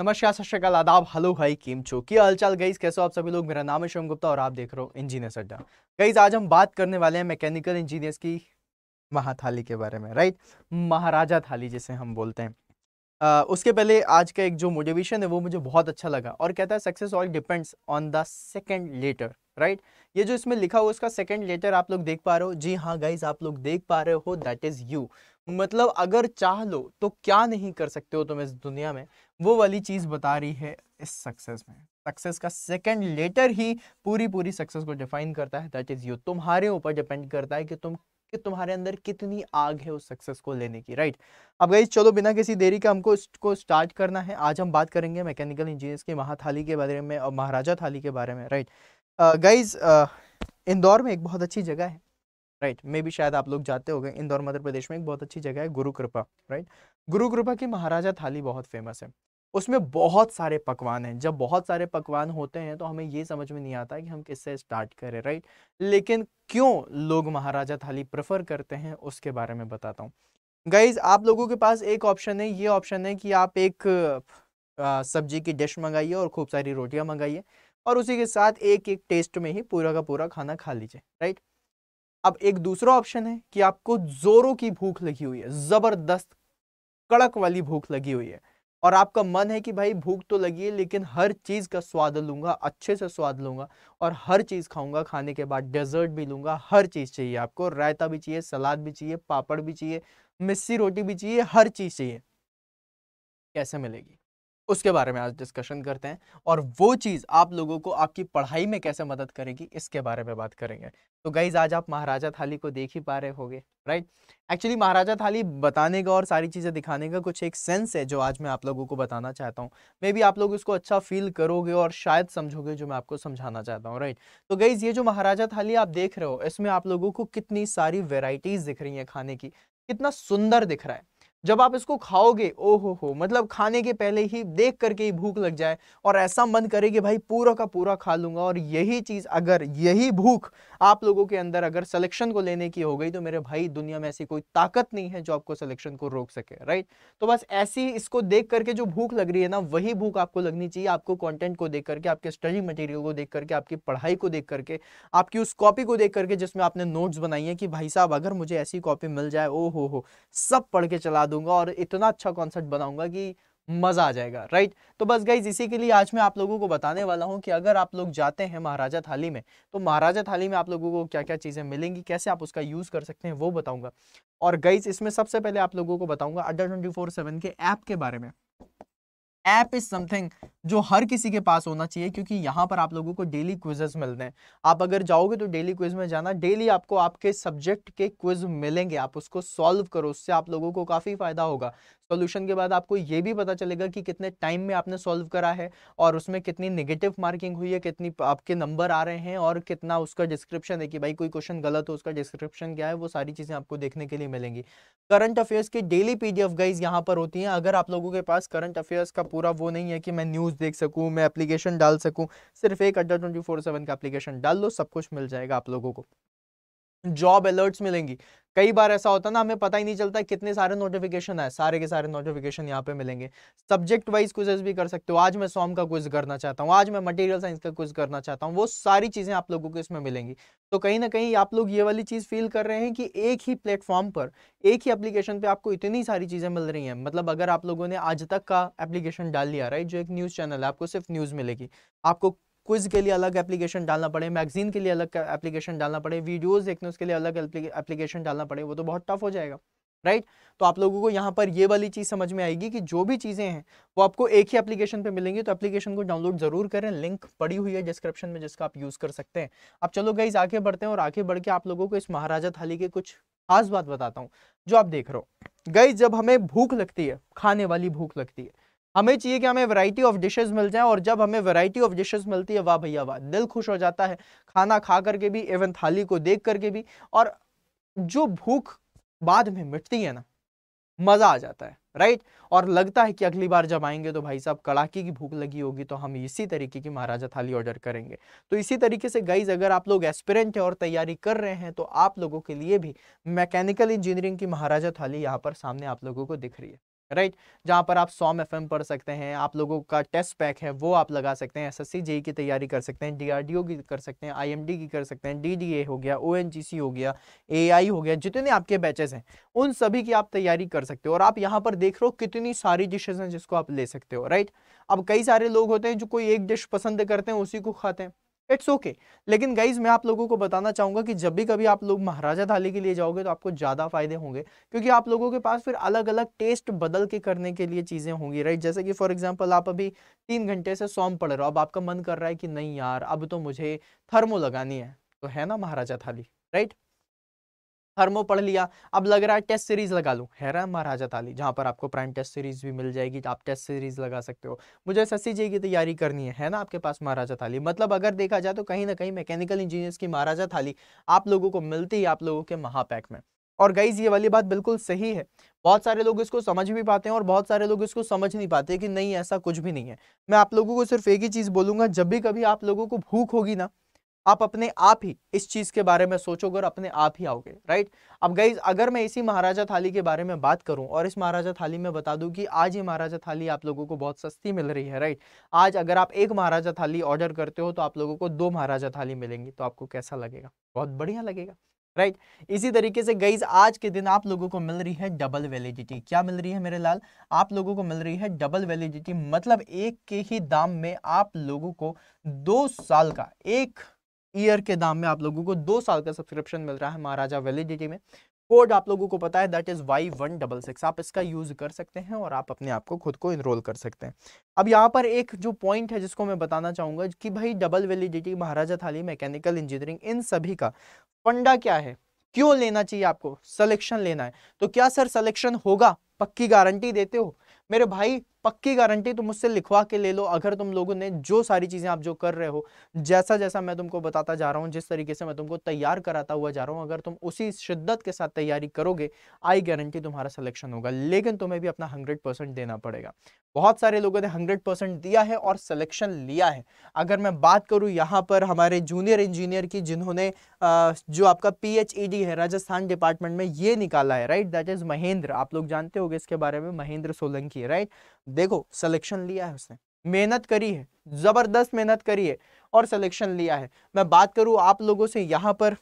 नमस्कार सत श्रीकाल आदाब हेलो हाई किम छो की हलचल गईस कैसे हो आप सभी लोग मेरा नाम है शिवम गुप्ता और आप देख रहे हो इंजीनियर अड्डा गईस आज हम बात करने वाले हैं मैकेनिकल इंजीनियर्स की महाथाली के बारे में राइट महाराजा थाली जिसे हम बोलते हैं आ, उसके पहले आज का एक जो मोटिवेशन है वो मुझे बहुत अच्छा लगा और कहता है success all depends on the second letter right ये जो इसमें लिखा हुआ उसका सेकेंड लेटर आप लोग देख पा रहे हो जी हाँ गाइज आप लोग देख पा रहे हो दैट इज़ यू मतलब अगर चाह लो तो क्या नहीं कर सकते हो तुम इस दुनिया में वो वाली चीज़ बता रही है इस सक्सेस में सक्सेस का सेकंड लेटर ही पूरी पूरी सक्सेस को डिफाइन करता है दैट इज़ यू तुम्हारे ऊपर डिपेंड करता है कि तुम कि तुम्हारे अंदर कितनी आग है उस सक्सेस को लेने की राइट अब गई चलो बिना किसी देरी का हमको इसको स्टार्ट करना है आज हम बात करेंगे मैकेनिकल इंजीनियर्स के महाथाली के बारे में और महाराजा थाली के बारे में राइट गाइज इंदौर में एक बहुत अच्छी जगह है राइट मे भी शायद आप लोग जाते हो गए इंदौर मध्य प्रदेश में एक बहुत अच्छी जगह है गुरु कृपा राइट गुरु कृपा की महाराजा थाली बहुत फेमस है उसमें बहुत सारे पकवान हैं जब बहुत सारे पकवान होते हैं तो हमें ये समझ में नहीं आता कि हम किससे स्टार्ट करें राइट लेकिन क्यों लोग महाराजा थाली प्रेफर करते हैं उसके बारे में बताता हूँ गाइज आप लोगों के पास एक ऑप्शन है ये ऑप्शन है कि आप एक सब्जी की डिश मंगाइए और खूब सारी रोटियां मंगाइए और उसी के साथ एक एक टेस्ट में ही पूरा का पूरा खाना खा लीजिए राइट अब एक दूसरा ऑप्शन है कि आपको जोरों की भूख लगी हुई है जबरदस्त कड़क वाली भूख लगी हुई है और आपका मन है कि भाई भूख तो लगी है लेकिन हर चीज़ का स्वाद लूंगा अच्छे से स्वाद लूंगा और हर चीज़ खाऊंगा खाने के बाद डेजर्ट भी लूंगा हर चीज़ चाहिए आपको रायता भी चाहिए सलाद भी चाहिए पापड़ भी चाहिए मिस्सी रोटी भी चाहिए हर चीज़ चाहिए कैसे मिलेगी उसके बारे में आज डिस्कशन करते हैं और वो चीज़ आप लोगों को आपकी पढ़ाई में कैसे मदद करेगी इसके बारे में बात करेंगे तो गाइज आज आप महाराजा थाली को देख ही पा रहे होंगे राइट एक्चुअली महाराजा थाली बताने का और सारी चीज़ें दिखाने का कुछ एक सेंस है जो आज मैं आप लोगों को बताना चाहता हूँ मे बी आप लोग इसको अच्छा फील करोगे और शायद समझोगे जो मैं आपको समझाना चाहता हूँ राइट तो गाइज ये जो महाराजा थाली आप देख रहे हो इसमें आप लोगों को कितनी सारी वेराइटीज़ दिख रही हैं खाने की कितना सुंदर दिख रहा है जब आप इसको खाओगे ओ हो हो मतलब खाने के पहले ही देख करके ही भूख लग जाए और ऐसा मन करे कि भाई पूरा का पूरा खा लूंगा और यही चीज़ अगर यही भूख आप लोगों के अंदर अगर सिलेक्शन को लेने की हो गई तो मेरे भाई दुनिया में ऐसी कोई ताकत नहीं है जो आपको सलेक्शन को रोक सके राइट तो बस ऐसी इसको देख करके जो भूख लग रही है ना वही भूख आपको लगनी चाहिए आपको कॉन्टेंट को देख करके आपके स्टडी मटेरियल को देख करके आपकी पढ़ाई को देख करके आपकी उस कॉपी को देख करके जिसमें आपने नोट्स बनाई है कि भाई साहब अगर मुझे ऐसी कॉपी मिल जाए ओ हो हो सब पढ़ के चला दो दूंगा और इतना अच्छा कॉन्सेप्ट बनाऊंगा कि मज़ा आ जाएगा राइट तो बस गई इसी के लिए आज मैं आप लोगों को बताने वाला हूँ कि अगर आप लोग जाते हैं महाराजा थाली में तो महाराजा थाली में आप लोगों को क्या क्या चीज़ें मिलेंगी कैसे आप उसका यूज़ कर सकते हैं वो बताऊंगा और गाइज इसमें सबसे पहले आप लोगों को बताऊंगा अड्डा ट्वेंटी के ऐप के बारे में ऐप इज़ समथिंग जो हर किसी के पास होना चाहिए क्योंकि यहाँ पर आप लोगों को डेली क्विजेस मिलते हैं आप अगर जाओगे तो डेली क्विज में जाना डेली आपको आपके सब्जेक्ट के क्विज मिलेंगे आप उसको सॉल्व करो उससे आप लोगों को काफ़ी फायदा होगा सॉल्यूशन के बाद आपको ये भी पता चलेगा कि कितने टाइम में आपने सॉल्व करा है और उसमें कितनी निगेटिव मार्किंग हुई है कितनी आपके नंबर आ रहे हैं और कितना उसका डिस्क्रिप्शन है कि भाई कोई क्वेश्चन गलत हो उसका डिस्क्रिप्शन क्या है वो सारी चीज़ें आपको देखने के लिए मिलेंगी करंट अफेयर्स की daily P D F guys यहाँ पर होती हैं अगर आप लोगों के पास करंट अफेयर्स का पूरा वो नहीं है कि मैं न्यूज़ देख सकूँ मैं एप्लीकेशन डाल सकूँ सिर्फ एक अड्डा ट्वेंटी फोर सेवन का एप्लीकेशन डाल लो सब कुछ मिल जाएगा आप लोगों को जॉब अलर्ट्स मिलेंगी कई बार ऐसा होता ना हमें पता ही नहीं चलता कितने सारे नोटिफिकेशन है सारे के सारे नोटिफिकेशन यहाँ पे मिलेंगे सब्जेक्ट वाइज क्विजेस भी कर सकते हो आज मैं सॉम का क्विज करना चाहता हूँ आज मैं मटेरियल साइंस का क्विज करना चाहता हूँ वो सारी चीज़ें आप लोगों को इसमें मिलेंगी तो कहीं ना कहीं आप लोग ये वाली चीज़ फील कर रहे हैं कि एक ही प्लेटफॉर्म पर एक ही एप्लीकेशन पे आपको इतनी सारी चीज़ें मिल रही हैं मतलब अगर आप लोगों ने आज तक का एप्लीकेशन डाल लिया राइट जो एक न्यूज़ चैनल है आपको सिर्फ न्यूज़ मिलेगी आपको क्विज के लिए अलग एप्लीकेशन डालना पड़े मैगजीन के लिए अलग एप्लीकेशन डालना पड़े वीडियोस देखने उसके लिए अलग एप्लीकेशन डालना पड़े वो तो बहुत टफ हो जाएगा राइट तो आप लोगों को यहाँ पर ये वाली चीज़ समझ में आएगी कि जो भी चीज़ें हैं वो आपको एक ही एप्लीकेशन पे मिलेंगी तो एप्लीकेशन को डाउनलोड जरूर करें लिंक पड़ी हुई है डिस्क्रिप्शन में जिसका आप यूज़ कर सकते हैं अब चलो गाइज आगे बढ़ते हैं और आगे बढ़ के आप लोगों को इस महाराजा थाली के कुछ खास बात बताता हूँ जो आप देख रहे हो गाइज जब हमें भूख लगती है खाने वाली भूख लगती है हमें चाहिए कि हमें वैरायटी ऑफ डिशेस मिल जाए और जब हमें वैरायटी ऑफ डिशेस मिलती है वाह भैया वाह दिल खुश हो जाता है खाना खा करके भी एवन थाली को देख करके भी और जो भूख बाद में मिटती है ना मज़ा आ जाता है राइट और लगता है कि अगली बार जब आएंगे तो भाई साहब कड़ाके की भूख लगी होगी तो हम इसी तरीके की महाराजा थाली ऑर्डर करेंगे तो इसी तरीके से गाइज अगर आप लोग एस्पिरेंट हैं और तैयारी कर रहे हैं तो आप लोगों के लिए भी मैकेनिकल इंजीनियरिंग की महाराजा थाली यहाँ पर सामने आप लोगों को दिख रही है राइट जहाँ पर आप सॉम एफ पढ़ सकते हैं आप लोगों का टेस्ट पैक है वो आप लगा सकते हैं एसएससी जेई की तैयारी कर सकते हैं डीआरडीओ की कर सकते हैं आईएमडी की कर सकते हैं डीडीए हो गया ओएनजीसी हो गया एआई हो गया जितने आपके बैचेस हैं उन सभी की आप तैयारी कर सकते हो और आप यहाँ पर देख रहे हो कितनी सारी डिशेज हैं जिसको आप ले सकते हो राइट अब कई सारे लोग होते हैं जो कोई एक डिश पसंद करते हैं उसी को खाते हैं इट्स ओके okay. लेकिन गाइज मैं आप लोगों को बताना चाहूंगा कि जब भी कभी आप लोग महाराजा थाली के लिए जाओगे तो आपको ज़्यादा फायदे होंगे क्योंकि आप लोगों के पास फिर अलग अलग टेस्ट बदल के करने के लिए चीज़ें होंगी राइट जैसे कि फॉर एग्जाम्पल आप अभी तीन घंटे से सोम पढ़ रहे हो अब आपका मन कर रहा है कि नहीं यार अब तो मुझे थर्मो लगानी है तो है ना महाराजा थाली राइट थर्मो पढ़ लिया अब लग रहा है टेस्ट सीरीज लगा लूँ है महाराजा ताली जहाँ पर आपको प्राइम टेस्ट सीरीज भी मिल जाएगी आप टेस्ट सीरीज लगा सकते हो मुझे एस जी की तैयारी करनी है है ना आपके पास महाराजा थाली मतलब अगर देखा जाए तो कहीं ना कहीं मैकेनिकल इंजीनियर्स की महाराजा थाली आप लोगों को मिलती है आप लोगों के महापैक में और गाइज ये वाली बात बिल्कुल सही है बहुत सारे लोग इसको समझ भी पाते हैं और बहुत सारे लोग इसको समझ नहीं पाते कि नहीं ऐसा कुछ भी नहीं है मैं आप लोगों को सिर्फ एक ही चीज़ बोलूंगा जब भी कभी आप लोगों को भूख होगी ना आप अपने आप ही इस चीज के बारे में सोचोगे और अपने आप ही आओगे राइट अब गाइज अगर मैं इसी महाराजा थाली के बारे में बात करूं और इस महाराजा थाली में बता दूं कि आज ये महाराजा थाली आप लोगों को बहुत सस्ती मिल रही है राइट आज अगर आप एक महाराजा थाली ऑर्डर करते हो तो आप लोगों को दो महाराजा थाली मिलेंगी तो आपको कैसा लगेगा बहुत बढ़िया लगेगा राइट right. इसी तरीके से गईज आज के दिन आप लोगों को मिल रही है डबल वैलिडिटी क्या मिल रही है मेरे लाल आप लोगों को मिल रही है डबल वैलिडिटी मतलब एक के ही दाम में आप लोगों को दो साल का एक ईयर के दाम में आप लोगों को दो साल का सब्सक्रिप्शन मिल रहा है महाराजा वैलिडिटी में कोड आप लोगों को पता है that is Y one double six आप इसका यूज़ कर सकते हैं और आप अपने आप को खुद को इनरोल कर सकते हैं अब यहाँ पर एक जो पॉइंट है जिसको मैं बताना चाहूंगा कि भाई डबल वैलिडिटी महाराजा थाली मैकेनिकल इंजीनियरिंग इन सभी का फंडा क्या है क्यों लेना चाहिए आपको सिलेक्शन लेना है तो क्या सर सिलेक्शन होगा पक्की गारंटी देते हो मेरे भाई पक्की गारंटी तुम मुझसे लिखवा के ले लो अगर तुम लोगों ने जो सारी चीज़ें आप जो कर रहे हो जैसा जैसा मैं तुमको बताता जा रहा हूँ जिस तरीके से मैं तुमको तैयार कराता हुआ जा रहा हूँ अगर तुम उसी शिद्दत के साथ तैयारी करोगे आई गारंटी तुम्हारा सिलेक्शन होगा लेकिन तुम्हें भी अपना हंड्रेड परसेंट देना पड़ेगा बहुत सारे लोगों ने हंड्रेड परसेंट दिया है और सिलेक्शन लिया है अगर मैं बात करूँ यहाँ पर हमारे जूनियर इंजीनियर की जिन्होंने जो आपका पी e है राजस्थान डिपार्टमेंट में ये निकाला है राइट दैट इज महेंद्र आप लोग जानते हो इसके बारे में महेंद्र सोलंकी राइट देखो सिलेक्शन लिया है उसने मेहनत करी है ज़बरदस्त मेहनत करी है और सिलेक्शन लिया है मैं बात करूं आप लोगों से यहां पर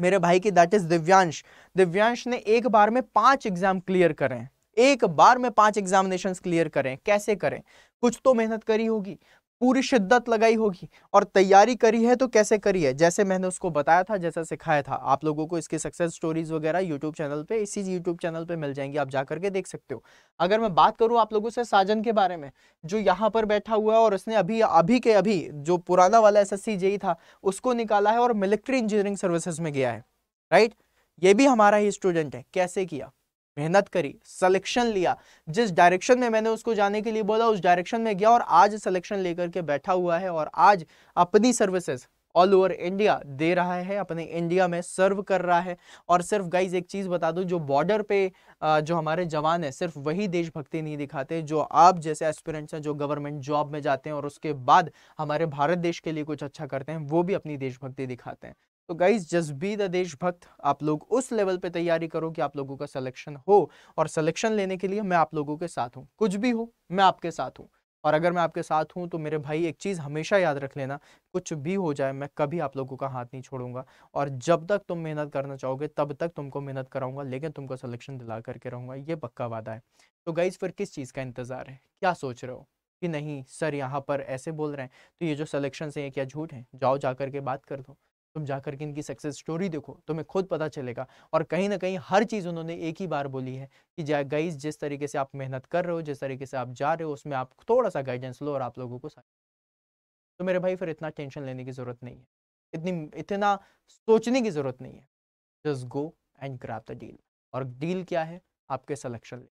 मेरे भाई की दैट इज़ दिव्यांश दिव्यांश ने एक बार में पांच एग्ज़ाम क्लियर करें एक बार में पांच एग्जामिनेशन क्लियर करें कैसे करें कुछ तो मेहनत करी होगी पूरी शिद्दत लगाई होगी और तैयारी करी है तो कैसे करी है जैसे मैंने उसको बताया था जैसा सिखाया था आप लोगों को इसके सक्सेस स्टोरीज वगैरह यूट्यूब चैनल पे इसी यूट्यूब चैनल पे मिल जाएंगी आप जा करके देख सकते हो अगर मैं बात करूं आप लोगों से साजन के बारे में जो यहाँ पर बैठा हुआ है और उसने अभी अभी के अभी जो पुराना वाला एस एस था उसको निकाला है और मिलिट्री इंजीनियरिंग सर्विसेज में गया है राइट ये भी हमारा ही स्टूडेंट है कैसे किया मेहनत करी सिलेक्शन लिया जिस डायरेक्शन में मैंने उसको जाने के लिए बोला उस डायरेक्शन में गया और आज सिलेक्शन लेकर के बैठा हुआ है और आज अपनी सर्विसेज ऑल ओवर इंडिया दे रहा है अपने इंडिया में सर्व कर रहा है और सिर्फ गाइज एक चीज़ बता दूं जो बॉर्डर पे जो हमारे जवान है सिर्फ वही देशभक्ति नहीं दिखाते जो आप जैसे एस्पिरेंट्स हैं जो गवर्नमेंट जॉब में जाते हैं और उसके बाद हमारे भारत देश के लिए कुछ अच्छा करते हैं वो भी अपनी देशभक्ति दिखाते हैं तो गाइज जस बी द देशभक्त आप लोग उस लेवल पे तैयारी करो कि आप लोगों का सिलेक्शन हो और सिलेक्शन लेने के लिए मैं आप लोगों के साथ हूँ कुछ भी हो मैं आपके साथ हूँ और अगर मैं आपके साथ हूँ तो मेरे भाई एक चीज़ हमेशा याद रख लेना कुछ भी हो जाए मैं कभी आप लोगों का हाथ नहीं छोड़ूंगा और जब तक तुम मेहनत करना चाहोगे तब तक तुमको मेहनत कराऊंगा लेकिन तुमको सिलेक्शन दिला करके रहूंगा ये पक्का वादा है तो गाइज फिर किस चीज़ का इंतज़ार है क्या सोच रहे हो कि नहीं सर यहाँ पर ऐसे बोल रहे हैं तो ये जो सिलेक्शन है क्या झूठ है जाओ जा करके बात कर दो तुम जाकर के इनकी सक्सेस स्टोरी देखो तुम्हें खुद पता चलेगा और कहीं ना कहीं हर चीज़ उन्होंने एक ही बार बोली है कि गाइज जिस तरीके से आप मेहनत कर रहे हो जिस तरीके से आप जा रहे हो उसमें आप थोड़ा सा गाइडेंस लो और आप लोगों को तो मेरे भाई फिर इतना टेंशन लेने की ज़रूरत नहीं है इतनी इतना सोचने की ज़रूरत नहीं है just go and grab the deal और डील क्या है आपके सलेक्शन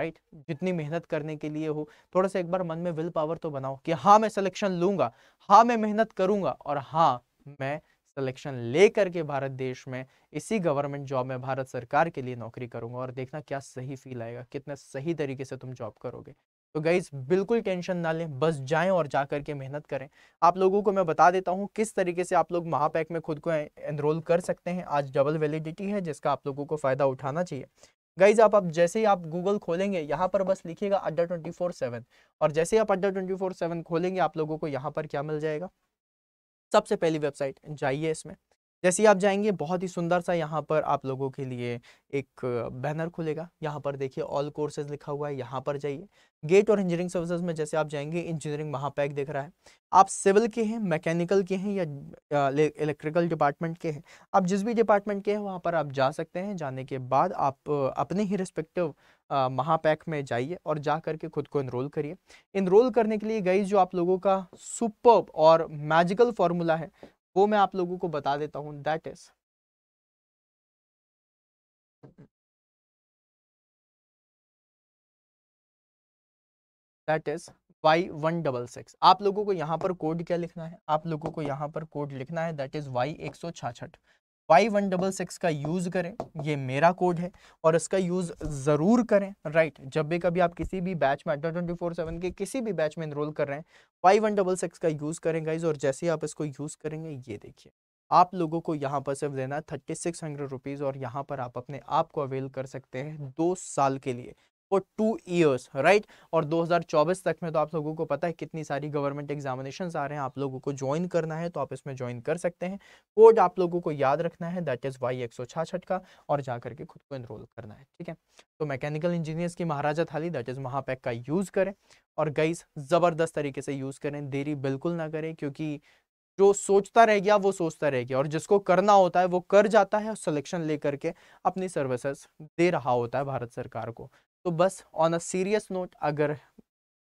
राइट जितनी मेहनत करने के लिए हो थोड़ा सा एक बार मन में विल पावर तो बनाओ कि हाँ मैं सिलेक्शन लूंगा हाँ मैं मेहनत करूंगा और हाँ मैं सिलेक्शन ले करके भारत देश में इसी गवर्नमेंट जॉब में भारत सरकार के लिए नौकरी करूंगा और देखना क्या सही फील आएगा कितने सही तरीके से तुम जॉब करोगे तो गाइज बिल्कुल टेंशन ना लें बस जाएं और जा करके मेहनत करें आप लोगों को मैं बता देता हूँ किस तरीके से आप लोग महापैक में खुद को एनरोल कर सकते हैं आज डबल वैलिडिटी है जिसका आप लोगों को फ़ायदा उठाना चाहिए गाइज आप, आप जैसे ही आप गूगल खोलेंगे यहाँ पर बस लिखिएगा अड्डा ट्वेंटी फोर सेवन और जैसे ही आप अड्डा ट्वेंटी फोर सेवन खोलेंगे आप लोगों को यहाँ पर क्या मिल जाएगा सबसे पहली वेबसाइट जाइए इसमें जैसे ही आप जाएंगे बहुत ही सुंदर सा यहाँ पर आप लोगों के लिए एक बैनर खुलेगा यहाँ पर देखिए ऑल कोर्सेज लिखा हुआ है यहाँ पर जाइए गेट और इंजीनियरिंग सर्विसेज में जैसे आप जाएंगे इंजीनियरिंग महापैक दिख रहा है आप सिविल के हैं मैकेनिकल के हैं या इलेक्ट्रिकल डिपार्टमेंट के हैं आप जिस भी डिपार्टमेंट के हैं वहाँ पर आप जा सकते हैं जाने के बाद आप अपने ही रिस्पेक्टिव महापैक में जाइए और जा करके खुद को इनरोल करिए इनरोल करने के लिए गई जो आप लोगों का सुपर और मैजिकल फार्मूला है वो मैं आप लोगों को बता देता हूं that is that is Y one double six आप लोगों को यहाँ पर कोड क्या लिखना है आप लोगों को यहाँ पर कोड लिखना है दैट इज वाई एक सौ छाछठ फाइव वन डबल सिक्स का यूज़ करें ये मेरा कोड है और इसका यूज़ ज़रूर करें राइट जब भी कभी आप किसी भी बैच में अड्डा ट्वेंटी फोर सेवन के किसी भी बैच में इनरोल कर रहे हैं फाइव वन डबल सिक्स का यूज़ करें गाइज और जैसे ही आप इसको यूज़ करेंगे ये देखिए आप लोगों को यहाँ पर सिर्फ देना है थर्टी सिक्स हंड्रेड रुपीज़ और यहाँ पर आप अपने आप को अवेल कर सकते हैं दो साल के लिए फॉर टू ईयर्स राइट और 2024 तक में तो आप लोगों को पता है कितनी सारी गवर्नमेंट एग्जामिनेशन आ रहे हैं आप लोगों को ज्वाइन करना है तो आप इसमें ज्वाइन कर सकते हैं कोड आप लोगों को याद रखना है दैट इज़ वाई एक का और जा करके खुद को इनरोल करना है ठीक है तो मैकेनिकल इंजीनियर्स की महाराजा थाली दैट इज़ महापैक का यूज़ करें और गईस ज़बरदस्त तरीके से यूज़ करें देरी बिल्कुल ना करें क्योंकि जो सोचता रह गया वो सोचता रह गया और जिसको करना होता है वो कर जाता है और सिलेक्शन लेकर के अपनी सर्विसेज दे रहा होता है भारत सरकार को तो बस ऑन अ सीरियस नोट अगर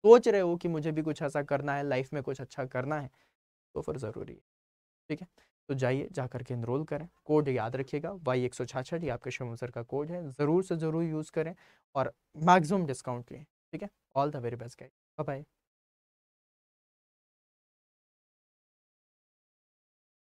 सोच रहे हो कि मुझे भी कुछ ऐसा करना है लाइफ में कुछ अच्छा करना है तो फिर ज़रूरी है ठीक है तो जाइए जा करके इनरोल करें कोड याद रखिएगा वाई एक सौ छाछठ ये आपके शिवम सर का कोड है ज़रूर से ज़रूर यूज़ करें और मैक्सिमम डिस्काउंट लें ठीक है all the very best guys bye